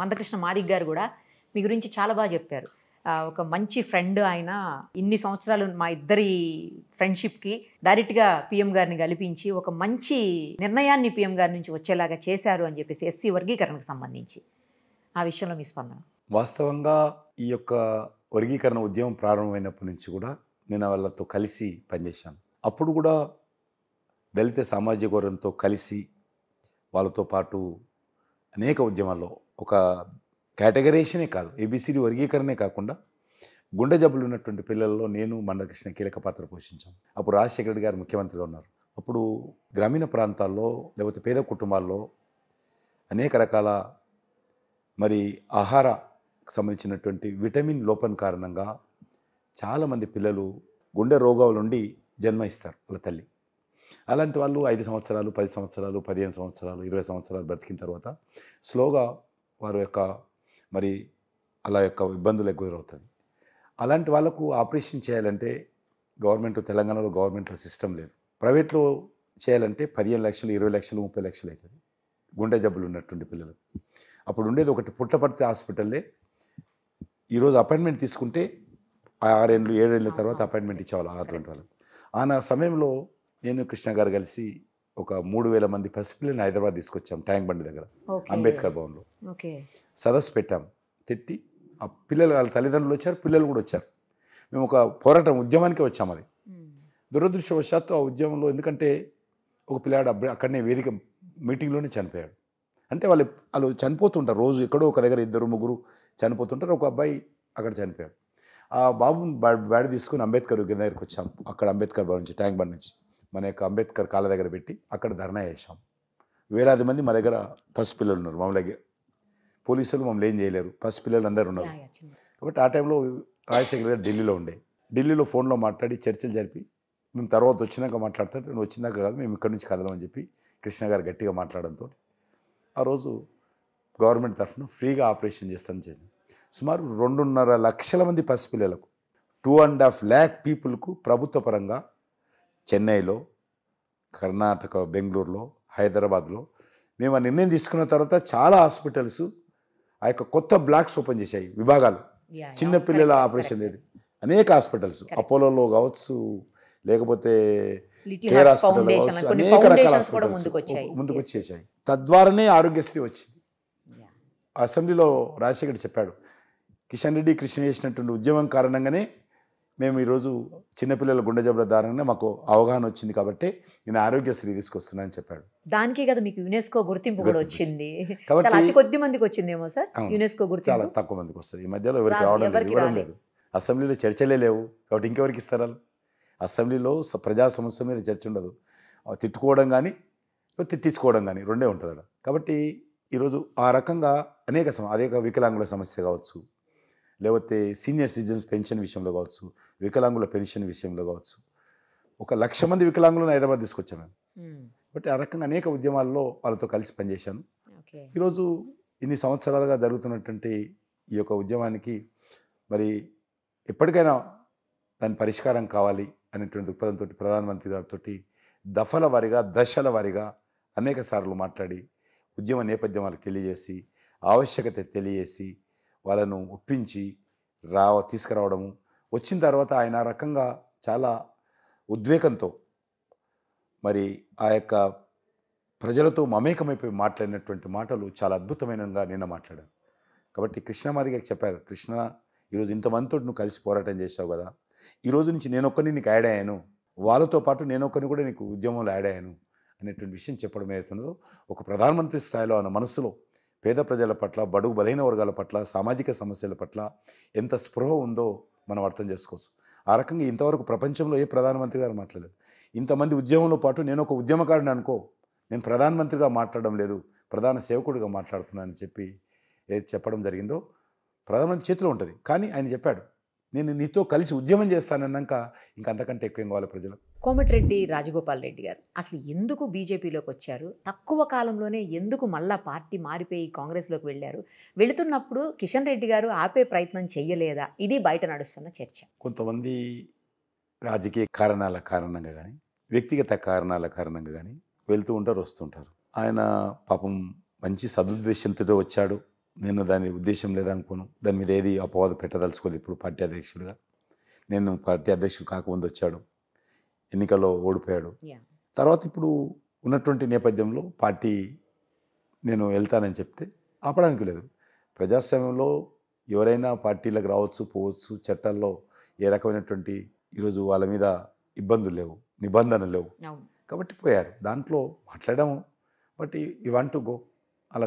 మందకృష్ణ మారిక్ గారు కూడా మీ గురించి చాలా బాగా చెప్పారు ఒక మంచి ఫ్రెండ్ ఆయన ఇన్ని సంవత్సరాలు మా ఇద్దరి ఫ్రెండ్షిప్కి డైరెక్ట్గా పిఎం గారిని కల్పించి ఒక మంచి నిర్ణయాన్ని పిఎం గారి నుంచి వచ్చేలాగా చేశారు అని చెప్పేసి ఎస్సీ వర్గీకరణకు సంబంధించి ఆ విషయంలో మీ స్పందన వాస్తవంగా ఈ యొక్క వర్గీకరణ ఉద్యమం ప్రారంభమైనప్పటి నుంచి కూడా నేను వాళ్ళతో కలిసి పనిచేశాను అప్పుడు కూడా దళిత సామాజిక వర్గంతో కలిసి వాళ్ళతో పాటు అనేక ఉద్యమాల్లో ఒక కేటగరీషనే కాదు ఏబిసిడి వర్గీకరణే కాకుండా గుండె జబ్బులు ఉన్నటువంటి పిల్లల్లో నేను మండకృష్ణ కీలక పాత్ర పోషించాను అప్పుడు రాజశేఖర రెడ్డి గారు ముఖ్యమంత్రిగా ఉన్నారు అప్పుడు గ్రామీణ ప్రాంతాల్లో లేకపోతే పేద కుటుంబాల్లో అనేక రకాల మరి ఆహార సంబంధించినటువంటి విటమిన్ లోపం కారణంగా చాలామంది పిల్లలు గుండె రోగాల నుండి జన్మ ఇస్తారు వాళ్ళ తల్లి అలాంటి వాళ్ళు ఐదు సంవత్సరాలు పది సంవత్సరాలు పదిహేను సంవత్సరాలు ఇరవై సంవత్సరాలు బ్రతికిన తర్వాత స్లోగా వారి యొక్క మరి అలా యొక్క ఇబ్బందులకు గురవుతుంది అలాంటి వాళ్ళకు ఆపరేషన్ చేయాలంటే గవర్నమెంట్ తెలంగాణలో గవర్నమెంట్లో సిస్టమ్ లేదు ప్రైవేట్లో చేయాలంటే పదిహేను లక్షలు ఇరవై లక్షలు ముప్పై లక్షలు అవుతుంది గుండె జబ్బులు ఉన్నట్టుండి పిల్లలు అప్పుడు ఉండేది ఒకటి పుట్టపర్తి హాస్పిటల్లే ఈరోజు అపాయింట్మెంట్ తీసుకుంటే ఆరేళ్ళు ఏడేళ్ళ తర్వాత అపాయింట్మెంట్ ఇచ్చేవాళ్ళు ఆరు రెండు వాళ్ళకి ఆ సమయంలో నేను కృష్ణ గారు కలిసి ఒక మూడు వేల మంది పసిపిల్లని హైదరాబాద్ తీసుకొచ్చాం ట్యాంక్ బండి దగ్గర అంబేద్కర్ భవన్లో సదస్సు పెట్టాం తిట్టి ఆ పిల్లలు వాళ్ళ తల్లిదండ్రులు వచ్చారు పిల్లలు కూడా వచ్చారు మేము ఒక పోరాటం ఉద్యమానికి వచ్చాం అది దురదృష్టవశాత్తు ఆ ఉద్యమంలో ఎందుకంటే ఒక పిల్లాడు అక్కడనే వేదిక మీటింగ్లోనే చనిపోయాడు అంటే వాళ్ళు వాళ్ళు చనిపోతుంటారు రోజు ఎక్కడో ఒక దగ్గర ఇద్దరు ముగ్గురు చనిపోతుంటారు ఒక అబ్బాయి అక్కడ చనిపోయాడు ఆ బాబుని బ్యాడ్ తీసుకుని అంబేద్కర్ దగ్గరికి వచ్చాం అక్కడ అంబేద్కర్ భవన్ నుంచి ట్యాంక్ బండ్ నుంచి మన యొక్క అంబేద్కర్ కాళ్ళ దగ్గర పెట్టి అక్కడ ధర్నా చేశాం వేలాది మంది మా దగ్గర పసిపిల్లలు ఉన్నారు మమ్మల్ని పోలీసులు మమ్మల్ని ఏం చేయలేరు పసిపిల్లలు అందరు ఉన్నారు కాబట్టి ఆ టైంలో రాజశేఖర్ గారు ఢిల్లీలో ఉండే ఢిల్లీలో ఫోన్లో మాట్లాడి చర్చలు జరిపి మేము తర్వాత వచ్చినాక మాట్లాడతా నేను వచ్చినాక కాదు మేము ఇక్కడి నుంచి కదలమని చెప్పి కృష్ణ గారు గట్టిగా మాట్లాడంతో ఆ రోజు గవర్నమెంట్ తరఫున ఫ్రీగా ఆపరేషన్ చేస్తాను చేసింది సుమారు రెండున్నర లక్షల మంది పసిపిల్లలకు టూ అండ్ హాఫ్ ల్యాక్ పీపుల్కు ప్రభుత్వ పరంగా చెన్నైలో కర్ణాటక బెంగళూరులో హైదరాబాద్లో మేము ఆ నిర్ణయం తీసుకున్న తర్వాత చాలా హాస్పిటల్స్ ఆ యొక్క కొత్త బ్లాక్స్ ఓపెన్ చేశాయి విభాగాలు చిన్నపిల్లల ఆపరేషన్ లేదు అనేక హాస్పిటల్స్ అపోలోలో కావచ్చు లేకపోతే కేర్ హాస్పిటల్ కావచ్చు అనేక రకాల హాస్పిటల్స్ ముందుకు వచ్చేసాయి తద్వారానే ఆరోగ్యశ్రీ వచ్చింది అసెంబ్లీలో రాజశేఖర్ చెప్పాడు కిషన్ రెడ్డి కృష్ణ చేసినటువంటి ఉద్యమం కారణంగానే మేము ఈరోజు చిన్నపిల్లల గుండె జబ్బుల దారంగా మాకు అవగాహన వచ్చింది కాబట్టి నేను ఆరోగ్యశ్రీ తీసుకొస్తున్నా అని చెప్పాడు దానికి కదా మీకు యునెస్కో గుర్తింపు కూడా వచ్చింది కాబట్టి కొద్ది మందికి వచ్చిందేమో సార్ యునెస్కో గుర్తింపు చాలా తక్కువ మందికి వస్తుంది ఈ మధ్యలో ఎవరికి రావడం లేదు ఇవ్వడం లేదు అసెంబ్లీలో చర్చలే లేవు కాబట్టి ఇంకెవరికి ఇస్తారా అసెంబ్లీలో ప్రజా సమస్య మీద చర్చ ఉండదు తిట్టుకోవడం కానీ తిట్టించుకోవడం కానీ రెండే ఉంటుంది కాబట్టి ఈరోజు ఆ రకంగా అనేక సమ అదే వికలాంగుల సమస్య కావచ్చు లేకపోతే సీనియర్ సిటిజన్స్ పెన్షన్ విషయంలో కావచ్చు వికలాంగుల పెన్షన్ విషయంలో కావచ్చు ఒక లక్ష మంది వికలాంగులను హైదరాబాద్ తీసుకొచ్చాను నేను hmm. బట్ ఆ రకంగా అనేక ఉద్యమాల్లో వాళ్ళతో కలిసి పనిచేశాను ఈరోజు ఇన్ని సంవత్సరాలుగా జరుగుతున్నటువంటి ఈ యొక్క ఉద్యమానికి మరి ఎప్పటికైనా దాని పరిష్కారం కావాలి అనేటువంటి దృక్పథంతో ప్రధానమంత్రి గారితో దఫల వారిగా దశల వారిగా అనేక సార్లు మాట్లాడి ఉద్యమ నేపథ్యం వాళ్ళకి తెలియజేసి ఆవశ్యకత తెలియజేసి వాళ్ళను ఒప్పించి రావ తీసుకురావడము వచ్చిన తర్వాత ఆయన రకంగా చాలా ఉద్వేగంతో మరి ఆ యొక్క ప్రజలతో మమేకమైపోయి మాట్లాడినటువంటి మాటలు చాలా అద్భుతమైనగా నిన్న మాట్లాడారు కాబట్టి కృష్ణమాది గారికి చెప్పారు కృష్ణ ఈరోజు ఇంతమందితో నువ్వు కలిసి పోరాటం చేసావు కదా ఈరోజు నుంచి నేను ఒక్కరిని నీకు యాడ్ అయ్యాను వాళ్ళతో పాటు నేను ఒక్కరిని కూడా నీకు ఉద్యమంలో యాడ్ అయ్యాను అనేటువంటి విషయం చెప్పడం ఉందో ఒక ప్రధానమంత్రి స్థాయిలో ఆయన మనసులో పేద ప్రజల పట్ల బడుగు బలహీన వర్గాల పట్ల సామాజిక సమస్యల పట్ల ఎంత స్పృహ ఉందో మనం అర్థం చేసుకోవచ్చు ఆ రకంగా ఇంతవరకు ప్రపంచంలో ఏ ప్రధానమంత్రి గారు మాట్లాడలేదు ఇంతమంది ఉద్యమంలో పాటు నేను ఒక ఉద్యమకారుని అనుకో నేను ప్రధానమంత్రిగా మాట్లాడడం లేదు ప్రధాన సేవకుడిగా మాట్లాడుతున్నానని చెప్పి ఏది చెప్పడం జరిగిందో ప్రధానమంత్రి చేతిలో ఉంటుంది కానీ ఆయన చెప్పాడు నేను నీతో కలిసి ఉద్యమం చేస్తానన్నాక ఇంకంతకంటే ఎక్కువ ఏం కావాలి ప్రజలకు కోమటిరెడ్డి రాజగోపాల్ రెడ్డి గారు అసలు ఎందుకు బీజేపీలోకి వచ్చారు తక్కువ కాలంలోనే ఎందుకు మళ్ళా పార్టీ మారిపోయి కాంగ్రెస్లోకి వెళ్ళారు వెళుతున్నప్పుడు కిషన్ రెడ్డి గారు ఆపే ప్రయత్నం చేయలేదా ఇది బయట నడుస్తున్న చర్చ కొంతమంది రాజకీయ కారణాల కారణంగా కానీ వ్యక్తిగత కారణాల కారణంగా కానీ వెళ్తూ ఉంటారు వస్తుంటారు ఆయన పాపం మంచి సదుద్దేశంతో వచ్చాడు నేను దాని ఉద్దేశం లేదనుకోను దాని మీద ఏది అపవాదం పెట్టదలుచుకోదు ఇప్పుడు పార్టీ అధ్యక్షుడిగా నేను పార్టీ అధ్యక్షుడు కాకముందు వచ్చాడు ఎన్నికల్లో ఓడిపోయాడు తర్వాత ఇప్పుడు ఉన్నటువంటి నేపథ్యంలో పార్టీ నేను వెళ్తానని చెప్తే ఆపడానికి లేదు ప్రజాస్వామ్యంలో ఎవరైనా పార్టీలకు రావచ్చు పోవచ్చు చట్టాల్లో ఏ రకమైనటువంటి ఈరోజు వాళ్ళ మీద ఇబ్బందులు లేవు నిబంధనలు లేవు కాబట్టి పోయారు దాంట్లో మాట్లాడడం బట్ ఈ వన్ టు గో అలా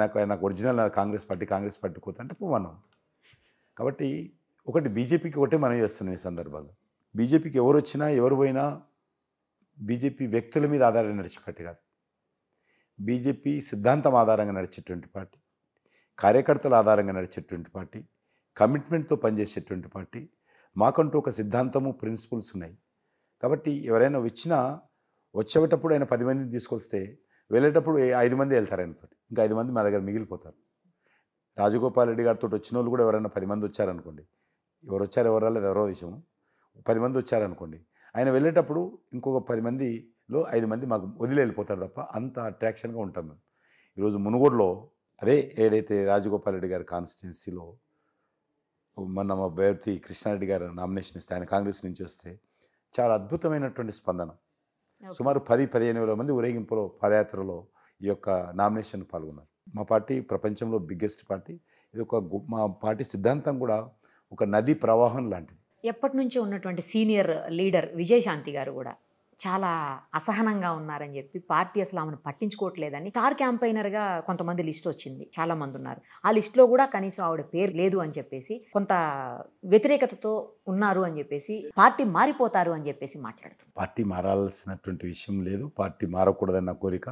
నాకు నాకు original Congress party Congress party కోత అంటే పోవాను కాబట్టి ఒకటి బీజేపీకి ఒకటే మనం చేస్తున్నాం ఈ సందర్భాల్లో బీజేపీకి ఎవరు వచ్చినా ఎవరు పోయినా బీజేపీ వ్యక్తుల మీద ఆధారంగా నడిచే పార్టీ కాదు బీజేపీ సిద్ధాంతం ఆధారంగా నడిచేటువంటి పార్టీ కార్యకర్తల ఆధారంగా నడిచేటువంటి పార్టీ కమిట్మెంట్తో పనిచేసేటువంటి పార్టీ మాకంటూ ఒక సిద్ధాంతము ప్రిన్సిపల్స్ ఉన్నాయి కాబట్టి ఎవరైనా వచ్చినా వచ్చేటప్పుడు ఆయన పది మందిని తీసుకొస్తే వెళ్ళేటప్పుడు ఐదు మంది వెళ్తారు ఆయనతో ఇంకా ఐదు మంది మా దగ్గర మిగిలిపోతారు రాజగోపాల్ రెడ్డి గారితో వచ్చిన వాళ్ళు కూడా ఎవరైనా పది మంది వచ్చారనుకోండి ఎవరు వచ్చారు ఎవరు రాలేదు ఎవరో విషయము పది మంది వచ్చారనుకోండి ఆయన వెళ్ళేటప్పుడు ఇంకొక పది మందిలో ఐదు మంది మాకు వదిలి వెళ్ళిపోతారు తప్ప అంత అట్రాక్షన్గా ఉంటాం మేము ఈరోజు మునుగోడులో అదే ఏదైతే రాజగోపాల్ రెడ్డి గారి కాన్స్టిట్యున్సీలో మన అభ్యర్థి కృష్ణారెడ్డి గారు నామినేషన్ ఇస్తే ఆయన కాంగ్రెస్ నుంచి వస్తే చాలా అద్భుతమైనటువంటి స్పందన సుమారు పది పదిహేను వేల మంది ఊరేగింపులో పాదయాత్రలో ఈ యొక్క నామినేషన్ పాల్గొన్నారు మా పార్టీ ప్రపంచంలో బిగ్గెస్ట్ పార్టీ ఇది ఒక మా పార్టీ సిద్ధాంతం కూడా ఒక నది ప్రవాహం లాంటిది ఎప్పటి నుంచో ఉన్నటువంటి సీనియర్ లీడర్ విజయశాంతి గారు కూడా చాలా అసహనంగా ఉన్నారని చెప్పి పార్టీ అసలు ఆమెను పట్టించుకోవట్లేదని స్టార్ క్యాంపైనర్గా కొంతమంది లిస్ట్ వచ్చింది చాలామంది ఉన్నారు ఆ లిస్ట్లో కూడా కనీసం ఆవిడ పేరు లేదు అని చెప్పేసి కొంత వ్యతిరేకతతో ఉన్నారు అని చెప్పేసి పార్టీ మారిపోతారు అని చెప్పేసి మాట్లాడుతుంది పార్టీ మారాల్సినటువంటి విషయం లేదు పార్టీ మారకూడదన్న కోరిక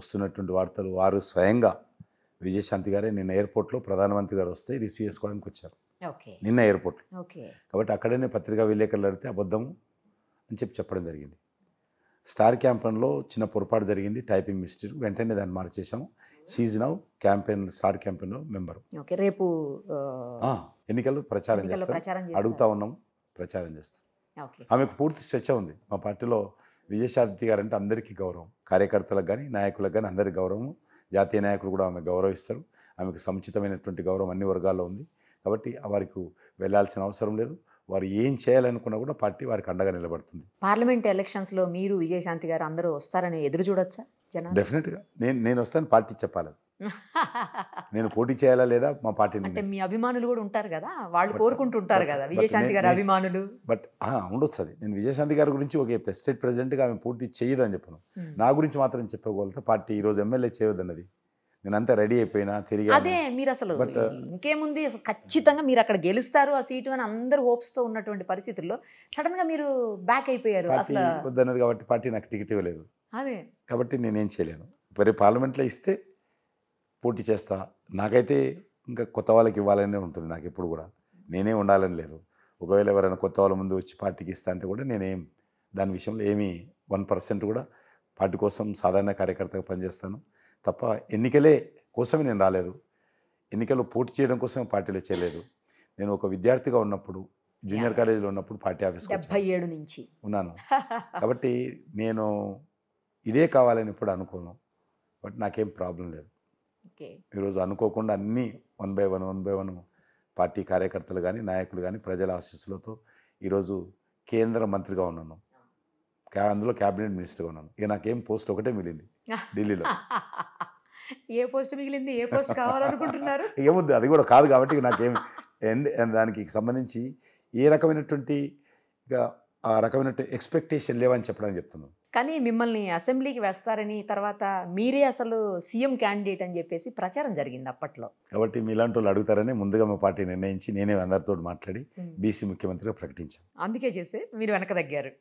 వస్తున్నటువంటి వార్తలు వారు స్వయంగా విజయశాంతి గారే నిన్న ఎయిర్పోర్ట్లో ప్రధానమంత్రి గారు వస్తే రిసీవ్ చేసుకోవడానికి వచ్చారు నిన్న ఎయిర్పోర్ట్ కాబట్టి అక్కడనే పత్రికా విలేకరులు అడిగితే అబద్ధం అని చెప్పి చెప్పడం జరిగింది స్టార్ క్యాంపెయిన్లో చిన్న పొరపాటు జరిగింది టైపింగ్ మిస్టేక్ వెంటనే దాన్ని మార్చేసాము సీజన్ క్యాంపెయిన్ స్టార్ క్యాంపెయిన్లో మెంబర్ రేపు ఎన్నికల్లో ప్రచారం చేస్తాం అడుగుతా ఉన్నాం ప్రచారం చేస్తాం ఆమెకు పూర్తి స్వచ్ఛ ఉంది మా పార్టీలో విజయశాంతి గారు అంటే అందరికీ గౌరవం కార్యకర్తలకు కానీ నాయకులకు కానీ అందరికీ గౌరవం జాతీయ నాయకులు కూడా ఆమె గౌరవిస్తారు ఆమెకు సముచితమైనటువంటి గౌరవం అన్ని వర్గాల్లో ఉంది కాబట్టి వారికి వెళ్లాల్సిన అవసరం లేదు వారు ఏం చేయాలనుకున్నా కూడా పార్టీ వారికి అండగా నిలబడుతుంది పార్లమెంట్ ఎలక్షన్స్ లో మీరు విజయశాంతి గారు అందరూ వస్తారని ఎదురు చూడొచ్చా డెఫినెట్ డెఫినెట్గా నేను నేను వస్తాను పార్టీ చెప్పాలి నేను పోటీ చేయాలా లేదా మా పార్టీ మీ అభిమానులు కూడా ఉంటారు కదా వాళ్ళు కోరుకుంటుంటారు కదా విజయశాంతి గారి అభిమానులు బట్ ఉండొచ్చు అది నేను విజయశాంతి గారి గురించి ఒక చెప్తా స్టేట్ ప్రెసిడెంట్గా ఆమె పోటీ చేయదని చెప్పను hmm. నా గురించి మాత్రం చెప్పగలుగుతా పార్టీ ఈరోజు ఎమ్మెల్యే చేయొద్దన్నది నేనంతా రెడీ అయిపోయినా తిరిగి అదే మీరు అసలు ఇంకేముంది అసలు ఖచ్చితంగా మీరు అక్కడ గెలుస్తారు ఆ సీటు అని అందరు హోప్స్తో ఉన్నటువంటి పరిస్థితుల్లో సడన్ గా మీరు బ్యాక్ అయిపోయారు అసలు వద్దన్నది కాబట్టి పార్టీ నాకు టికెట్ ఇవ్వలేదు అదే కాబట్టి నేనేం చేయలేను మరి పార్లమెంట్లో ఇస్తే పోటీ చేస్తా నాకైతే ఇంకా కొత్త వాళ్ళకి ఇవ్వాలనే ఉంటుంది నాకు ఎప్పుడు కూడా నేనే ఉండాలని లేదు ఒకవేళ ఎవరైనా కొత్త వాళ్ళ ముందు వచ్చి పార్టీకి ఇస్తా అంటే కూడా నేనేం దాని విషయంలో ఏమీ వన్ పర్సెంట్ కూడా పార్టీ కోసం సాధారణ కార్యకర్తగా పనిచేస్తాను తప్ప ఎన్నికలే కోసమే నేను రాలేదు ఎన్నికల్లో పోటీ చేయడం కోసమే పార్టీలో చేయలేదు నేను ఒక విద్యార్థిగా ఉన్నప్పుడు జూనియర్ కాలేజీలో ఉన్నప్పుడు పార్టీ ఆఫీస్ డెబ్బై ఏడు నుంచి ఉన్నాను కాబట్టి నేను ఇదే కావాలని ఇప్పుడు అనుకోను బట్ నాకేం ప్రాబ్లం లేదు ఈరోజు అనుకోకుండా అన్నీ one by one one by one party కార్యకర్తలు కానీ నాయకులు కానీ ప్రజల ఆశీస్సులతో ఈరోజు కేంద్ర మంత్రిగా ఉన్నాను అందులో క్యాబినెట్ మినిస్టర్గా ఉన్నాను ఇక నాకేం పోస్ట్ ఒకటే మిగిలింది ఢిల్లీలో ఏ పోస్ట్ మిగిలింది ఏ పోస్ట్ కావాలనుకుంటున్నారు ఏముంది అది కూడా కాదు కాబట్టి నాకేం దానికి సంబంధించి ఏ రకమైనటువంటి ఆ రకమైన ఎక్స్పెక్టేషన్ లేవని చెప్పడానికి చెప్తున్నాను కానీ మిమ్మల్ని అసెంబ్లీకి వేస్తారని తర్వాత మీరే అసలు సీఎం క్యాండిడేట్ అని చెప్పేసి ప్రచారం జరిగింది అప్పట్లో కాబట్టి మీలాంటి వాళ్ళు అడుగుతారని ముందుగా మా పార్టీ నిర్ణయించి నేనే అందరితో మాట్లాడి బీసీ ముఖ్యమంత్రిగా ప్రకటించాను అందుకే చేస్తే మీరు వెనక తగ్గారు